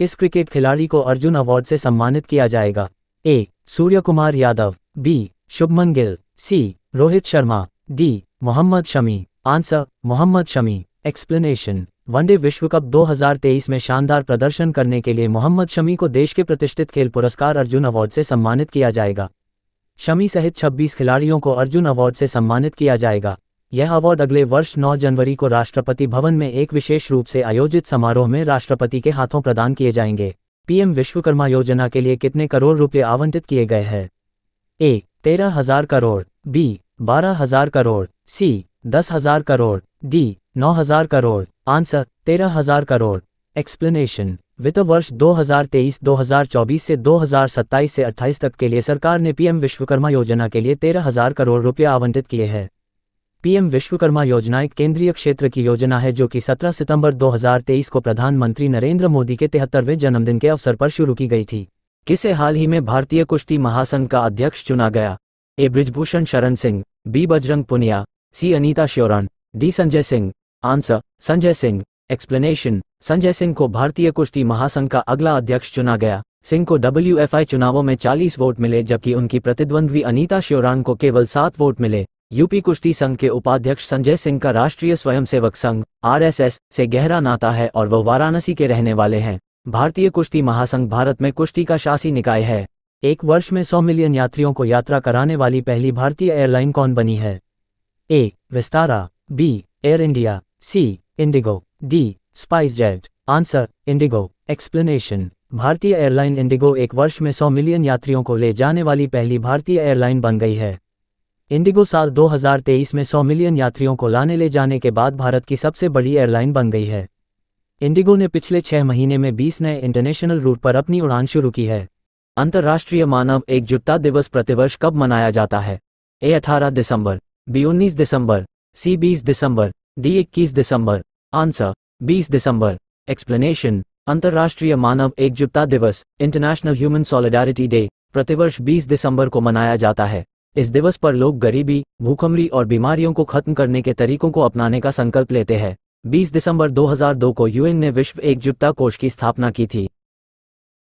किस क्रिकेट खिलाड़ी को अर्जुन अवार्ड से सम्मानित किया जाएगा A Surya Kumar Yadav B Shubman Gill C Rohit Sharma D Mohammed Shami answer Mohammed Shami explanation one day विश्व कप 2023 में शानदार प्रदर्शन करने के लिए मोहम्मद शमी को देश के प्रतिष्ठित खेल पुरस्कार अर्जुन अवार्ड से सम्मानित किया जाएगा शमी सहित 26 खिलाड़ियों को अर्जुन अवार्ड से सम्मानित किया जाएगा यह अवार्ड अगले वर्ष 9 जनवरी को राष्ट्रपति भवन में एक विशेष रूप से आयोजित समारोह में राष्ट्रपति के हाथों प्रदान किए जाएंगे पीएम विश्वकर्मा योजना के लिए कितने करोड़ रुपये आवंटित किए गए हैं ए तेरह हजार करोड़ बी बारह हजार करोड़ सी दस हजार करोड़ डी नौ हजार करोड़ आंसर तेरह हजार करोड़ एक्सप्लेनेशन वित्त वर्ष 2023-2024 से 2027 से 28 तक के लिए सरकार ने पीएम विश्वकर्मा योजना के लिए तेरह हजार करोड़ रुपये आवंटित किए हैं पीएम विश्वकर्मा योजना एक केंद्रीय क्षेत्र की योजना है जो कि 17 सितंबर 2023 को प्रधानमंत्री नरेंद्र मोदी के तिहत्तरवें जन्मदिन के अवसर पर शुरू की गई थी किसे हाल ही में भारतीय कुश्ती महासंघ का अध्यक्ष चुना गया A Brijbhushan Sharan Singh B Bajrang Punia C Anita Sheoran D Sanjay Singh answer Sanjay Singh explanation Sanjay Singh को भारतीय कुश्ती महासंघ का अगला अध्यक्ष चुना गया सिंह को डब्ल्यू चुनावों में 40 वोट मिले जबकि उनकी प्रतिद्वंद्वी अनीता श्योरान को केवल सात वोट मिले यूपी कुश्ती संघ के उपाध्यक्ष संजय सिंह का राष्ट्रीय स्वयंसेवक संघ आरएसएस से गहरा नाता है और वह वाराणसी के रहने वाले हैं भारतीय कुश्ती महासंघ भारत में कुश्ती का शासी निकाय है एक वर्ष में 100 मिलियन यात्रियों को यात्रा कराने वाली पहली भारतीय एयरलाइन कौन बनी है A Vistara B Air India C IndiGo D SpiceJet answer IndiGo explanation भारतीय एयरलाइन इंडिगो एक वर्ष में 100 मिलियन यात्रियों को ले जाने वाली पहली भारतीय एयरलाइन बन गई है इंडिगो साल 2023 में 100 मिलियन यात्रियों को लाने ले जाने के बाद भारत की सबसे बड़ी एयरलाइन बन गई है इंडिगो ने पिछले छह महीने में 20 नए इंटरनेशनल रूट पर अपनी उड़ान शुरू की है अंतर्राष्ट्रीय मानव एकजुटता दिवस प्रतिवर्ष कब मनाया जाता है ए अठारह दिसंबर बी उन्नीस दिसंबर सी बीस दिसंबर डी इक्कीस दिसंबर आंसर बीस दिसंबर एक्सप्लेनेशन अंतर्राष्ट्रीय मानव एकजुटता दिवस इंटरनेशनल ह्यूमन सॉलिडारिटी डे प्रतिवर्ष 20 दिसंबर को मनाया जाता है इस दिवस पर लोग गरीबी भूखमरी और बीमारियों को खत्म करने के तरीकों को अपनाने का संकल्प लेते हैं 20 दिसंबर 2002 को यूएन ने विश्व एकजुटता कोष की स्थापना की थी